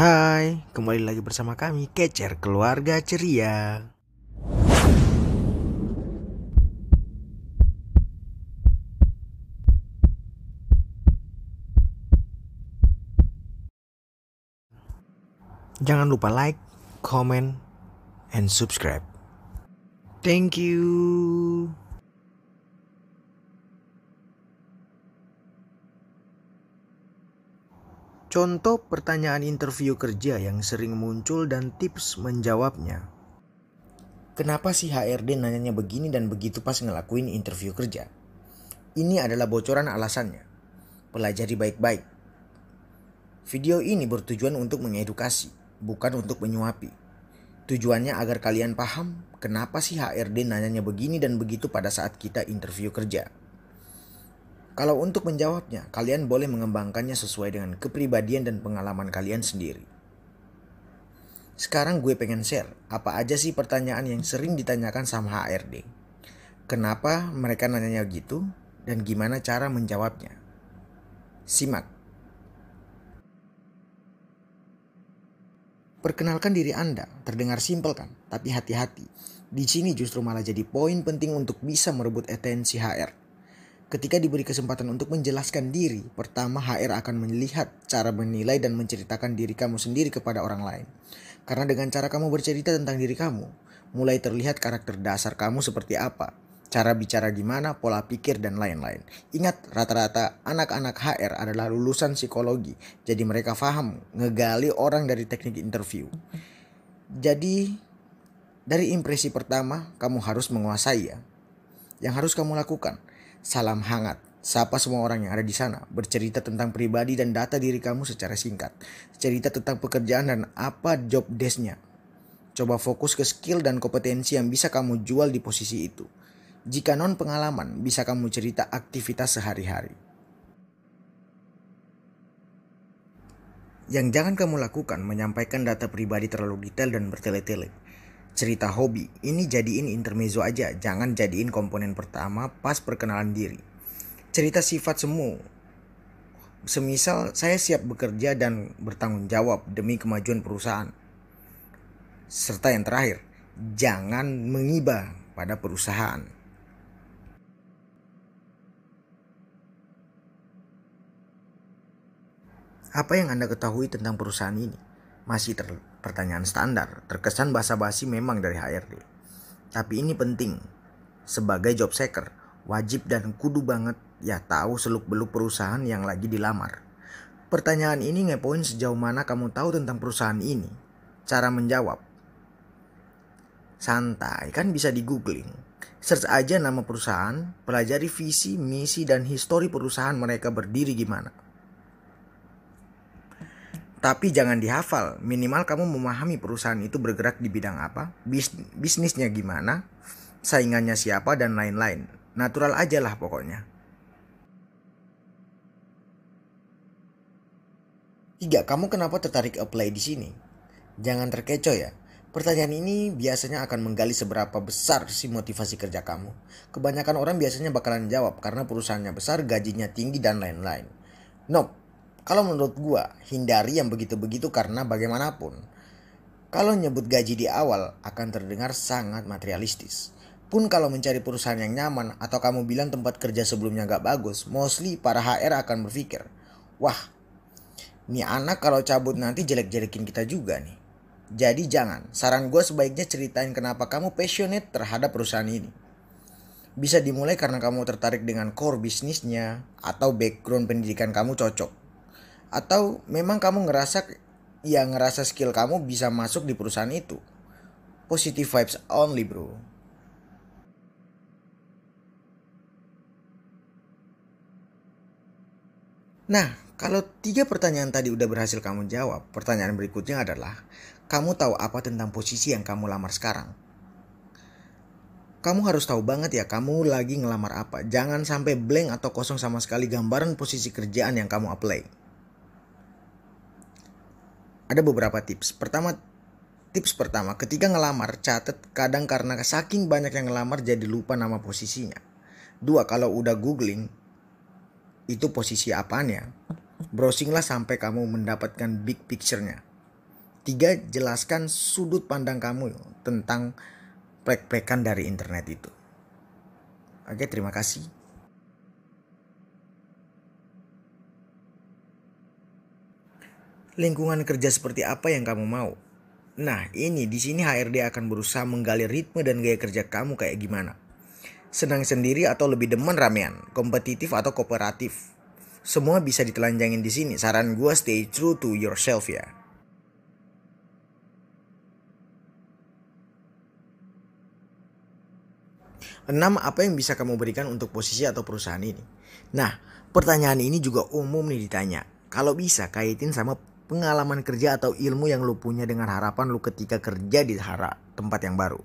Hai, kembali lagi bersama kami Kecer Keluarga Ceria. Jangan lupa like, comment, and subscribe. Thank you. Contoh pertanyaan interview kerja yang sering muncul dan tips menjawabnya. Kenapa si HRD nanyanya begini dan begitu pas ngelakuin interview kerja? Ini adalah bocoran alasannya. Pelajari baik-baik. Video ini bertujuan untuk mengedukasi, bukan untuk menyuapi. Tujuannya agar kalian paham kenapa si HRD nanyanya begini dan begitu pada saat kita interview kerja. Kalau untuk menjawabnya, kalian boleh mengembangkannya sesuai dengan kepribadian dan pengalaman kalian sendiri. Sekarang gue pengen share, apa aja sih pertanyaan yang sering ditanyakan sama HRD? Kenapa mereka nanyanya gitu? Dan gimana cara menjawabnya? Simak. Perkenalkan diri Anda, terdengar simpel kan? Tapi hati-hati. Di sini justru malah jadi poin penting untuk bisa merebut atensi HR. Ketika diberi kesempatan untuk menjelaskan diri, pertama HR akan melihat cara menilai dan menceritakan diri kamu sendiri kepada orang lain. Karena dengan cara kamu bercerita tentang diri kamu, mulai terlihat karakter dasar kamu seperti apa, cara bicara gimana, pola pikir, dan lain-lain. Ingat, rata-rata anak-anak HR adalah lulusan psikologi, jadi mereka paham ngegali orang dari teknik interview. Jadi, dari impresi pertama, kamu harus menguasai ya. Yang harus kamu lakukan, Salam hangat. Sapa semua orang yang ada di sana, bercerita tentang pribadi dan data diri kamu secara singkat. Cerita tentang pekerjaan dan apa job desknya. Coba fokus ke skill dan kompetensi yang bisa kamu jual di posisi itu. Jika non pengalaman, bisa kamu cerita aktivitas sehari-hari. Yang jangan kamu lakukan menyampaikan data pribadi terlalu detail dan bertele-tele cerita hobi. Ini jadiin intermezzo aja, jangan jadiin komponen pertama pas perkenalan diri. Cerita sifat semu. Semisal saya siap bekerja dan bertanggung jawab demi kemajuan perusahaan. Serta yang terakhir, jangan mengiba pada perusahaan. Apa yang Anda ketahui tentang perusahaan ini? Masih ter pertanyaan standar, terkesan basa-basi memang dari HRD. Tapi ini penting. Sebagai job seeker, wajib dan kudu banget ya tahu seluk-beluk perusahaan yang lagi dilamar. Pertanyaan ini ngepoin sejauh mana kamu tahu tentang perusahaan ini. Cara menjawab. Santai, kan bisa di googling. Search aja nama perusahaan, pelajari visi, misi, dan histori perusahaan mereka berdiri gimana. Tapi jangan dihafal, minimal kamu memahami perusahaan itu bergerak di bidang apa, bis bisnisnya gimana, saingannya siapa, dan lain-lain. Natural aja lah pokoknya. Tiga, kamu kenapa tertarik apply di sini? Jangan terkecoh ya. Pertanyaan ini biasanya akan menggali seberapa besar si motivasi kerja kamu. Kebanyakan orang biasanya bakalan jawab karena perusahaannya besar, gajinya tinggi, dan lain-lain. Nope, kalau menurut gue hindari yang begitu-begitu karena bagaimanapun, kalau nyebut gaji di awal akan terdengar sangat materialistis. Pun kalau mencari perusahaan yang nyaman atau kamu bilang tempat kerja sebelumnya gak bagus, mostly para HR akan berpikir, wah, ini anak kalau cabut nanti jelek-jelekin kita juga nih. Jadi jangan, saran gue sebaiknya ceritain kenapa kamu passionate terhadap perusahaan ini. Bisa dimulai karena kamu tertarik dengan core bisnisnya atau background pendidikan kamu cocok atau memang kamu ngerasa ya ngerasa skill kamu bisa masuk di perusahaan itu positive vibes only bro Nah, kalau tiga pertanyaan tadi udah berhasil kamu jawab, pertanyaan berikutnya adalah, kamu tahu apa tentang posisi yang kamu lamar sekarang? Kamu harus tahu banget ya, kamu lagi ngelamar apa. Jangan sampai blank atau kosong sama sekali gambaran posisi kerjaan yang kamu apply ada beberapa tips. Pertama, tips pertama, ketika ngelamar, catat kadang karena saking banyak yang ngelamar jadi lupa nama posisinya. Dua, kalau udah googling, itu posisi apanya. Browsinglah sampai kamu mendapatkan big picture-nya. Tiga, jelaskan sudut pandang kamu tentang plek-plekan dari internet itu. Oke, terima kasih. lingkungan kerja seperti apa yang kamu mau. Nah, ini di sini HRD akan berusaha menggali ritme dan gaya kerja kamu kayak gimana. Senang sendiri atau lebih demen ramean, kompetitif atau kooperatif. Semua bisa ditelanjangin di sini. Saran gua stay true to yourself ya. Enam, apa yang bisa kamu berikan untuk posisi atau perusahaan ini? Nah, pertanyaan ini juga umum nih ditanya. Kalau bisa, kaitin sama pengalaman kerja atau ilmu yang lu punya dengan harapan lu ketika kerja di tempat yang baru.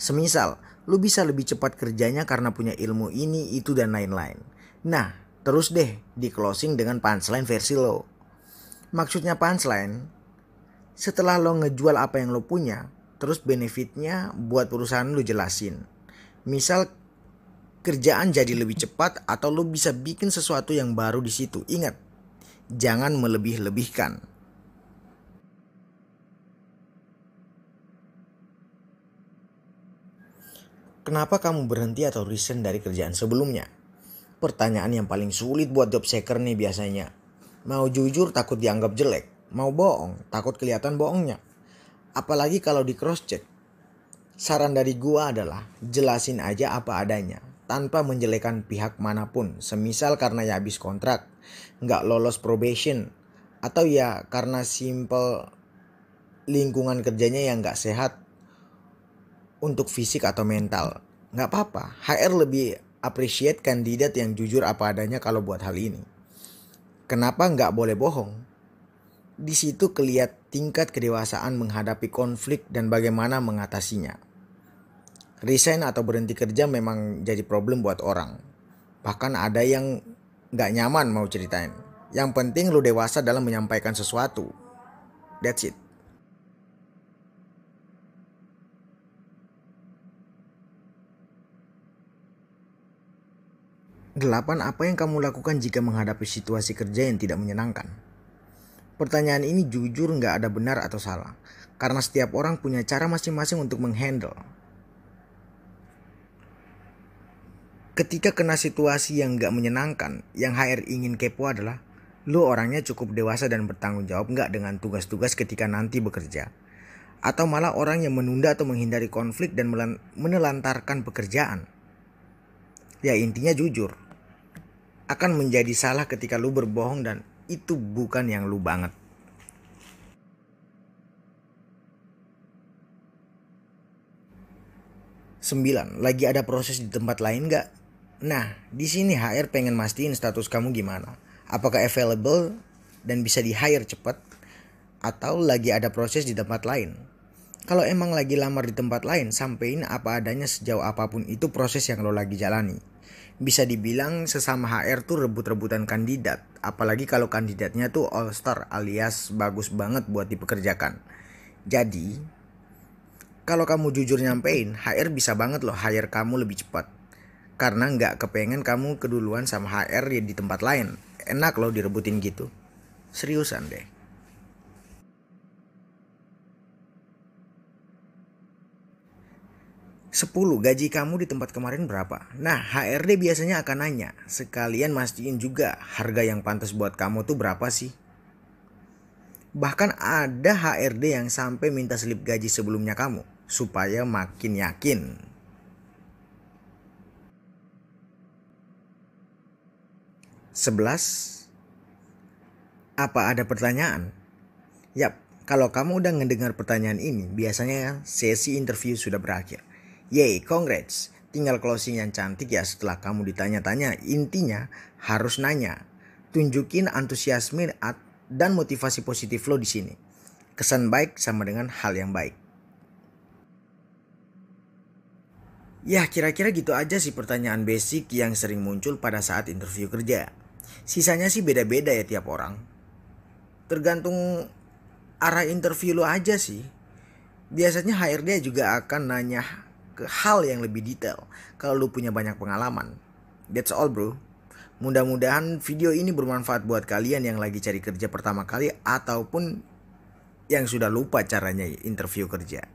Semisal, lu bisa lebih cepat kerjanya karena punya ilmu ini, itu, dan lain-lain. Nah, terus deh di closing dengan punchline versi lo. Maksudnya punchline, setelah lo ngejual apa yang lo punya, terus benefitnya buat perusahaan lo jelasin. Misal kerjaan jadi lebih cepat atau lo bisa bikin sesuatu yang baru di situ. Ingat, jangan melebih-lebihkan. Kenapa kamu berhenti atau resign dari kerjaan sebelumnya? Pertanyaan yang paling sulit buat job seeker nih biasanya. Mau jujur takut dianggap jelek, mau bohong takut kelihatan bohongnya. Apalagi kalau di cross check. Saran dari gua adalah jelasin aja apa adanya, tanpa menjelekan pihak manapun. Semisal karena ya habis kontrak, nggak lolos probation, atau ya karena simple lingkungan kerjanya yang nggak sehat untuk fisik atau mental. Nggak apa-apa, HR lebih appreciate kandidat yang jujur apa adanya kalau buat hal ini. Kenapa nggak boleh bohong? Di situ kelihatan tingkat kedewasaan menghadapi konflik dan bagaimana mengatasinya resign atau berhenti kerja memang jadi problem buat orang. Bahkan ada yang gak nyaman mau ceritain. Yang penting lu dewasa dalam menyampaikan sesuatu. That's it. Delapan, apa yang kamu lakukan jika menghadapi situasi kerja yang tidak menyenangkan? Pertanyaan ini jujur nggak ada benar atau salah. Karena setiap orang punya cara masing-masing untuk menghandle. ketika kena situasi yang nggak menyenangkan, yang HR ingin kepo adalah, lu orangnya cukup dewasa dan bertanggung jawab nggak dengan tugas-tugas ketika nanti bekerja? Atau malah orang yang menunda atau menghindari konflik dan menelantarkan pekerjaan? Ya intinya jujur, akan menjadi salah ketika lu berbohong dan itu bukan yang lu banget. Sembilan, lagi ada proses di tempat lain gak? Nah, di sini HR pengen mastiin status kamu gimana. Apakah available dan bisa di-hire cepat atau lagi ada proses di tempat lain. Kalau emang lagi lamar di tempat lain, sampein apa adanya sejauh apapun itu proses yang lo lagi jalani. Bisa dibilang sesama HR tuh rebut-rebutan kandidat, apalagi kalau kandidatnya tuh all star alias bagus banget buat dipekerjakan. Jadi, kalau kamu jujur nyampein, HR bisa banget loh hire kamu lebih cepat karena nggak kepengen kamu keduluan sama HR ya di tempat lain. Enak loh direbutin gitu. Seriusan deh. Sepuluh gaji kamu di tempat kemarin berapa? Nah, HRD biasanya akan nanya, sekalian mastiin juga harga yang pantas buat kamu tuh berapa sih? Bahkan ada HRD yang sampai minta slip gaji sebelumnya kamu supaya makin yakin 11. Apa ada pertanyaan? Yap, kalau kamu udah ngedengar pertanyaan ini, biasanya sesi interview sudah berakhir. Yay, congrats. Tinggal closing yang cantik ya setelah kamu ditanya-tanya. Intinya harus nanya. Tunjukin antusiasme dan motivasi positif lo di sini. Kesan baik sama dengan hal yang baik. Ya, kira-kira gitu aja sih pertanyaan basic yang sering muncul pada saat interview kerja sisanya sih beda-beda ya tiap orang tergantung arah interview lo aja sih biasanya HRD juga akan nanya ke hal yang lebih detail kalau lu punya banyak pengalaman that's all bro mudah-mudahan video ini bermanfaat buat kalian yang lagi cari kerja pertama kali ataupun yang sudah lupa caranya interview kerja